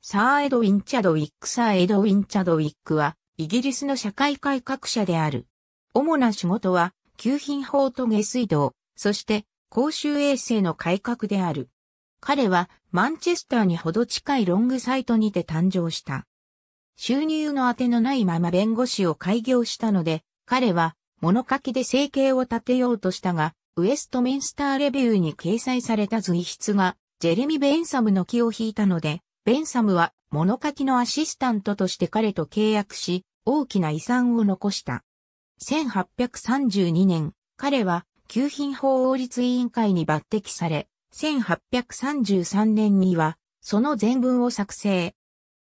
サー・エドウィン・チャドウィックサー・エドウィン・チャドウィックは、イギリスの社会改革者である。主な仕事は、給品法と下水道、そして公衆衛生の改革である。彼は、マンチェスターにほど近いロングサイトにて誕生した。収入の当てのないまま弁護士を開業したので、彼は、物書きで生計を立てようとしたが、ウエストミンスターレビューに掲載された随筆が、ジェレミ・ベンサムの気を引いたので、ベンサムは物書きのアシスタントとして彼と契約し、大きな遺産を残した。1832年、彼は、旧品法律委員会に抜擢され、1833年には、その全文を作成。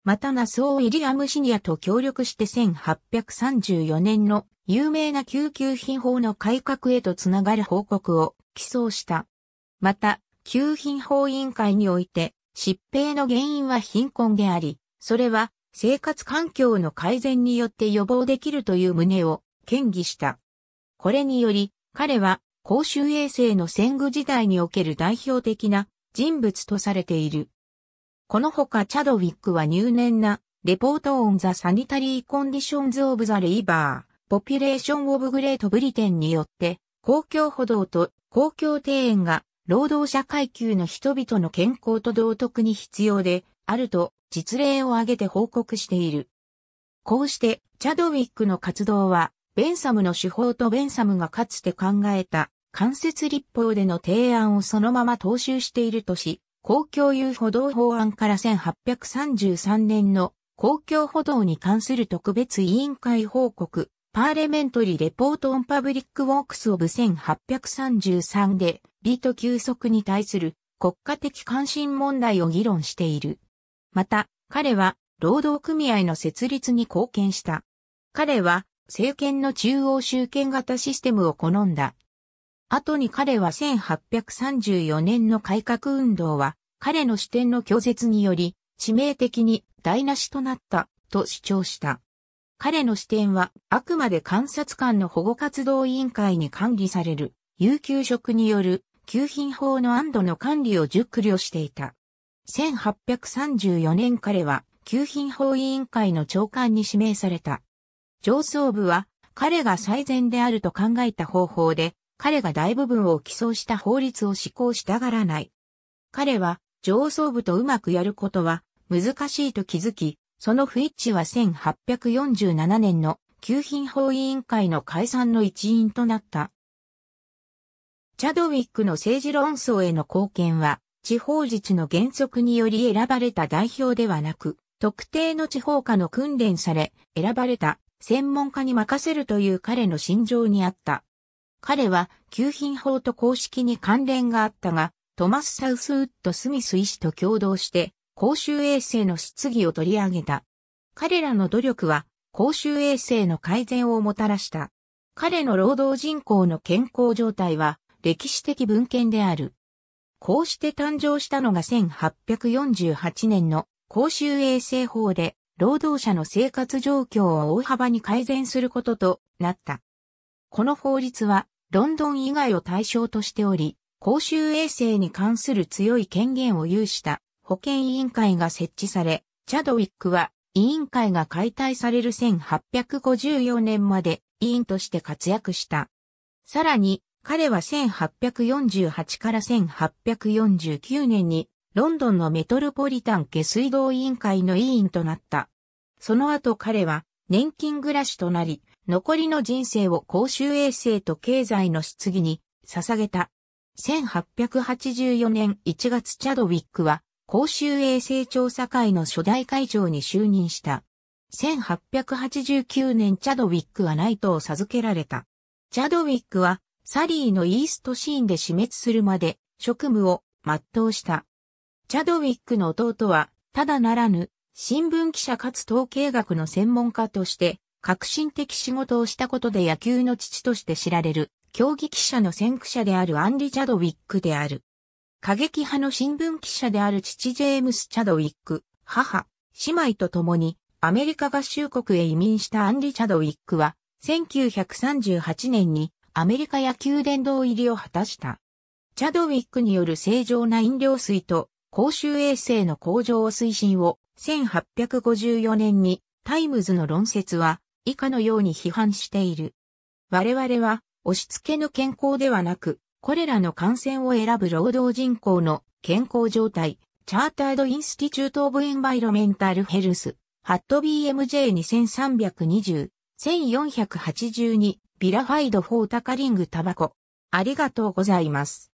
またナスオ・ー・イリアム・シニアと協力して1834年の有名な救急品法の改革へとつながる報告を起草した。また、旧品法委員会において疾病の原因は貧困であり、それは生活環境の改善によって予防できるという旨を建議した。これにより、彼は公衆衛生の戦後時代における代表的な人物とされている。このほかチャドウィックは入念なレポートオンザサニタリーコンディションズオブザレイバー、ポピュレーションオブグレートブリテンによって公共歩道と公共庭園が労働者階級の人々の健康と道徳に必要であると実例を挙げて報告している。こうして、チャドウィックの活動は、ベンサムの手法とベンサムがかつて考えた間接立法での提案をそのまま踏襲しているとし、公共有歩道法案から1833年の公共歩道に関する特別委員会報告、パーレメントリーレポートオンパブリックウォークスオブ1833でート休息に対する国家的関心問題を議論している。また、彼は労働組合の設立に貢献した。彼は政権の中央集権型システムを好んだ。後に彼は1834年の改革運動は彼の視点の拒絶により致命的に台無しとなったと主張した。彼の視点はあくまで観察官の保護活動委員会に管理される有給職による旧品法の安堵の管理を熟慮していた。1834年彼は、旧品法委員会の長官に指名された。上層部は、彼が最善であると考えた方法で、彼が大部分を起草した法律を施行したがらない。彼は、上層部とうまくやることは、難しいと気づき、その不一致は1847年の旧品法委員会の解散の一因となった。チャドウィックの政治論争への貢献は、地方自治の原則により選ばれた代表ではなく、特定の地方下の訓練され、選ばれた専門家に任せるという彼の心情にあった。彼は、旧品法と公式に関連があったが、トマス・サウスウッド・スミス医師と共同して、公衆衛生の質疑を取り上げた。彼らの努力は、公衆衛生の改善をもたらした。彼の労働人口の健康状態は、歴史的文献である。こうして誕生したのが1848年の公衆衛生法で、労働者の生活状況を大幅に改善することとなった。この法律は、ロンドン以外を対象としており、公衆衛生に関する強い権限を有した保健委員会が設置され、チャドウィックは委員会が解体される1854年まで委員として活躍した。さらに、彼は1848から1849年にロンドンのメトロポリタン下水道委員会の委員となった。その後彼は年金暮らしとなり、残りの人生を公衆衛生と経済の質疑に捧げた。1884年1月チャドウィックは公衆衛生調査会の初代会長に就任した。1889年チャドウィックはナイトを授けられた。チャドウィックはサリーのイーストシーンで死滅するまで職務を全うした。チャドウィックの弟は、ただならぬ、新聞記者かつ統計学の専門家として、革新的仕事をしたことで野球の父として知られる、競技記者の先駆者であるアンリ・チャドウィックである。過激派の新聞記者である父ジェームス・チャドウィック、母、姉妹と共に、アメリカ合衆国へ移民したアンリ・チャドウィックは、1938年にアメリカ野球殿堂入りを果たした。チャドウィックによる正常な飲料水と公衆衛生の向上を推進を1854年にタイムズの論説は以下のように批判している。我々は押し付けの健康ではなく、これらの感染を選ぶ労働人口の健康状態、チャータードインスティチュートオブエンバイロメンタルヘルス、ハット BMJ2320 1482ビラファイド4タカリングタバコ。ありがとうございます。